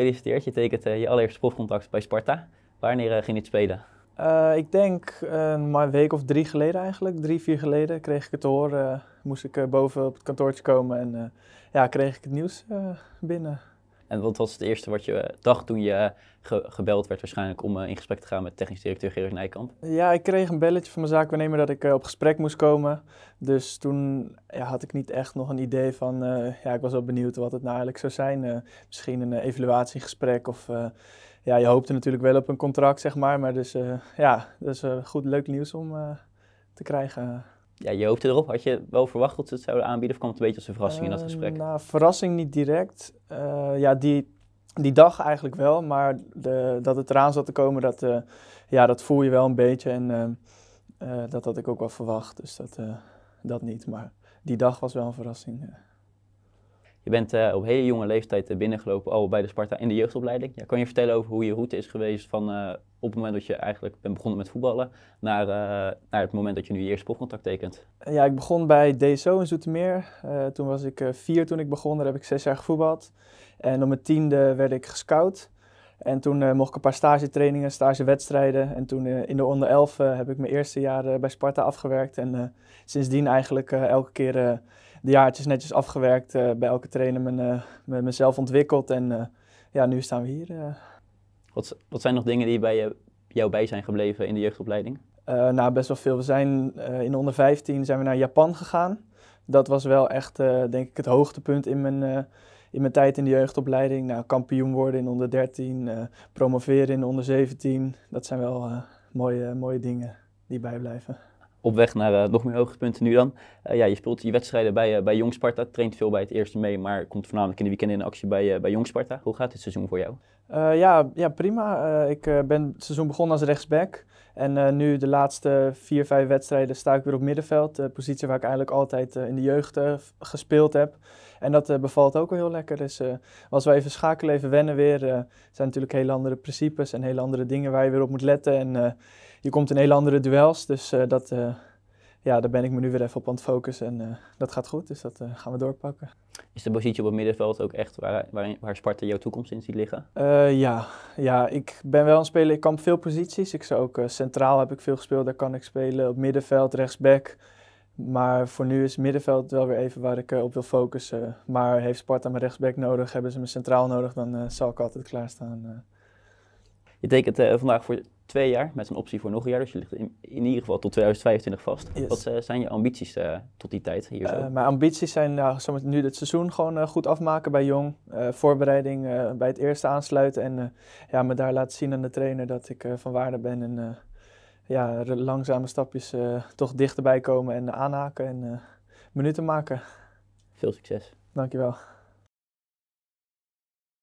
gefeliciteerd. Je tekent eh, je allereerste profcontact bij Sparta. Wanneer eh, ging je het spelen? Eh, ik denk maar een week of drie geleden eigenlijk, drie, vier geleden, kreeg ik het te horen. moest ik boven op het kantoortje komen en ja, kreeg ik het nieuws binnen. En wat was het eerste wat je eh, dacht toen je eh, gebeld werd waarschijnlijk om eh, in gesprek te gaan met technisch directeur Gerard Nijkamp? Ja, ik kreeg een belletje van mijn zaakwaarnemer dat ik op gesprek moest komen. Dus toen ja, had ik niet echt nog een idee van, ja, ik was wel benieuwd wat het nou eigenlijk zou zijn. misschien een evaluatiegesprek of... ja, je hoopte natuurlijk wel op een contract, zeg maar. Maar dus ja, dat is goed, leuk nieuws om te krijgen ja, je hoopte erop. Had je wel verwacht dat ze het zouden aanbieden of kwam het een beetje als een verrassing in dat eh, gesprek? Nou, verrassing niet direct. Eh, ja, die, die dag eigenlijk wel, maar de, dat het eraan zat te komen, dat, eh, ja, dat voel je wel een beetje. En uh, dat had ik ook wel verwacht, dus dat, dat niet. Maar die dag was wel een verrassing. Je bent uh, op hele jonge leeftijd eh, binnengelopen al bij de Sparta in de jeugdopleiding. Ja, kan je vertellen over hoe je route is geweest van eh, op het moment dat je eigenlijk bent begonnen met voetballen naar, naar het moment dat je nu je eerste proefcontact tekent? Ja, ik begon bij DSO in Zoetermeer. toen was ik vier toen ik begon, daar heb ik zes jaar gevoetbald. En op mijn tiende werd ik gescout. En toen eh, mocht ik een paar stage wedstrijden. En toen eh, in de onder 11 eh, heb ik mijn eerste jaar bij Sparta afgewerkt. En sindsdien eigenlijk elke keer de jaartjes netjes afgewerkt. bij elke trainer mijn, met mezelf ontwikkeld. En ja, nu staan we hier. Wat, wat zijn nog dingen die bij jou bij zijn gebleven in de jeugdopleiding? nou, best wel veel. We zijn in de onder 15 zijn we naar Japan gegaan. Dat was wel echt, denk ik, het hoogtepunt in mijn in mijn tijd in de jeugdopleiding, nou, kampioen worden in onder 13, eh, promoveren in onder 17. Dat zijn wel eh, mooie, mooie dingen die bijblijven op weg naar eh, nog meer hoogtepunten nu dan. Eh, ja, je speelt je wedstrijden bij, uh, bij Jong Sparta, traint veel bij het eerste mee, maar komt voornamelijk in de weekenden in actie bij, bij Jong Sparta. Hoe gaat dit seizoen voor jou? ja, ja, prima. ik ben het seizoen begonnen als rechtsback. En nu de laatste vier, vijf wedstrijden sta ik weer op middenveld. De positie waar ik eigenlijk altijd in de jeugd gespeeld heb. En dat bevalt ook wel heel lekker. Dus als we even schakelen, even wennen weer. zijn natuurlijk hele andere principes en hele andere dingen waar je weer op moet letten. En je komt in hele andere duels. Dus eh, dat, eh, ja, daar ben ik me nu weer even op aan het focussen. En eh, dat gaat goed, dus dat gaan we doorpakken. Is de positie op het middenveld ook echt waar, waar, waar Sparta jouw toekomst in ziet liggen? ja. ja, ik ben wel een speler. Ik kan op veel posities. Ik zou ook centraal heb ik veel gespeeld. Daar kan ik spelen. Op middenveld, rechtsback. Maar voor nu is middenveld wel weer even waar ik op wil focussen. Maar heeft Sparta mijn rechtsback nodig, hebben ze me centraal nodig, dan zal ik altijd klaarstaan. Uh. Je tekent eh, vandaag voor twee jaar met een optie voor nog een jaar. Dus je ligt in, ieder geval tot 2025 vast. Wat eh, zijn je ambities eh, tot die tijd? Hier mijn ambities zijn nou, nu het seizoen gewoon goed afmaken bij Jong. voorbereiding bij het eerste aansluiten. En ja, me daar laten zien aan de trainer dat ik van waarde ben. En ja, langzame stapjes toch dichterbij komen en aanhaken en minuten maken. Veel succes. Dankjewel.